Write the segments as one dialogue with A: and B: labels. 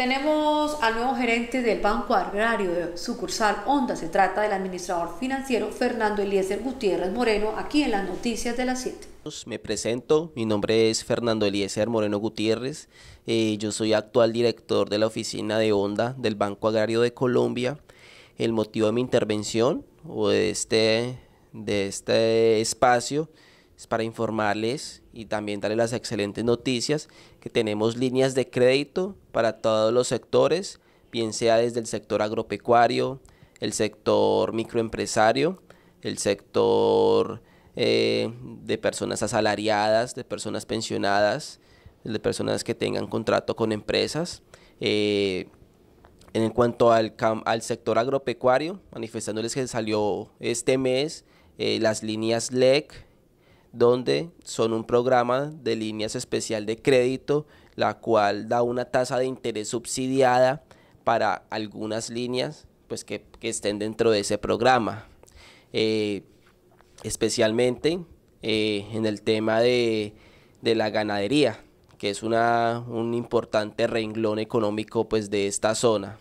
A: Tenemos al nuevo gerente del Banco Agrario de Sucursal Honda. Se trata del administrador financiero Fernando Eliezer Gutiérrez Moreno, aquí en las noticias de las 7. Me presento, mi nombre es Fernando Eliezer Moreno Gutiérrez, eh, yo soy actual director de la oficina de Honda del Banco Agrario de Colombia. El motivo de mi intervención o de este, de este espacio para informarles y también darles las excelentes noticias que tenemos líneas de crédito para todos los sectores, bien sea desde el sector agropecuario, el sector microempresario, el sector eh, de personas asalariadas, de personas pensionadas, de personas que tengan contrato con empresas. Eh, en cuanto al, sector agropecuario, manifestándoles que salió este mes eh, las líneas LEC, donde son un programa de líneas especial de crédito, la cual da una tasa de interés subsidiada para algunas líneas pues, que, estén dentro de ese programa. Eh, especialmente eh, en el tema de, la ganadería, que es un importante renglón económico pues, de esta zona.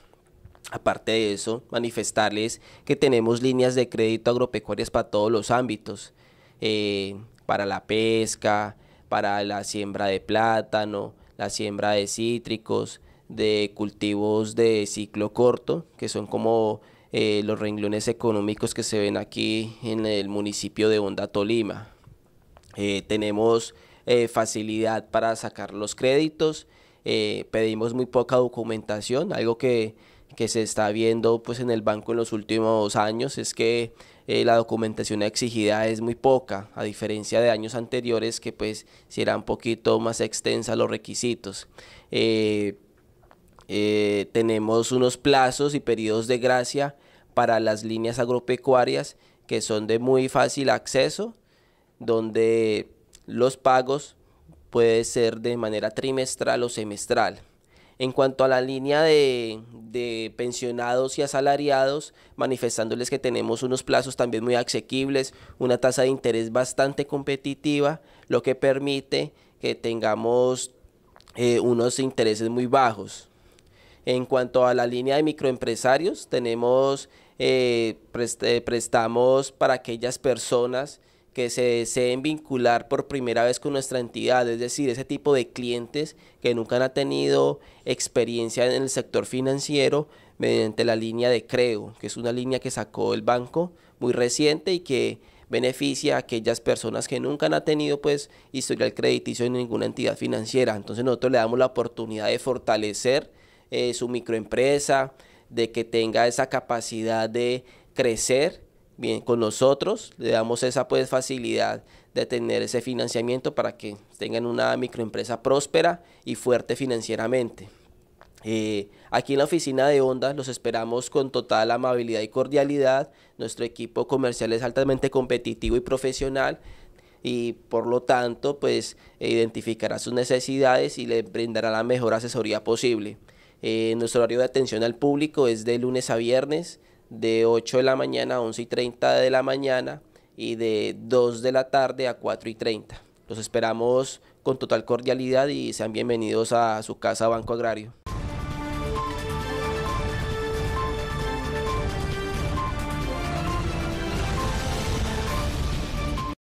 A: Aparte de eso, manifestarles que tenemos líneas de crédito agropecuarias para todos los ámbitos. Eh, para la pesca, para la siembra de plátano, la siembra de cítricos, de cultivos de ciclo corto, que son como eh, los renglones económicos que se ven aquí en el municipio de Honda, Tolima. Eh, tenemos eh, facilidad para sacar los créditos, pedimos muy poca documentación, algo que, se está viendo pues en el banco en los últimos años es que eh, la documentación exigida es muy poca, a diferencia de años anteriores que pues si era un poquito más extensa los requisitos. Eh, eh, tenemos unos plazos y periodos de gracia para las líneas agropecuarias que son de muy fácil acceso, donde los pagos pueden ser de manera trimestral o semestral. En cuanto a la línea de, pensionados y asalariados, manifestándoles que tenemos unos plazos también muy asequibles, una tasa de interés bastante competitiva, lo que permite que tengamos eh, unos intereses muy bajos. En cuanto a la línea de microempresarios, tenemos eh, prestamos eh, para aquellas personas que se deseen vincular por primera vez con nuestra entidad, es decir, ese tipo de clientes que nunca han tenido experiencia en el sector financiero mediante la línea de Creo, que es una línea que sacó el banco muy reciente y que beneficia a aquellas personas que nunca han tenido pues historial crediticio en ninguna entidad financiera. Entonces nosotros le damos la oportunidad de fortalecer eh, su microempresa, de que tenga esa capacidad de crecer bien, con nosotros le damos esa pues facilidad de tener ese financiamiento para que tengan una microempresa próspera y fuerte financieramente. Eh, aquí en la oficina de Onda los esperamos con total amabilidad y cordialidad. Nuestro equipo comercial es altamente competitivo y profesional y por lo tanto pues identificará sus necesidades y le brindará la mejor asesoría posible. Eh, nuestro horario de atención al público es de lunes a viernes de 8 de la mañana a 11 y 30 de la mañana y de 2 de la tarde a 4 y 30. Los esperamos con total cordialidad y sean bienvenidos a su casa Banco Agrario.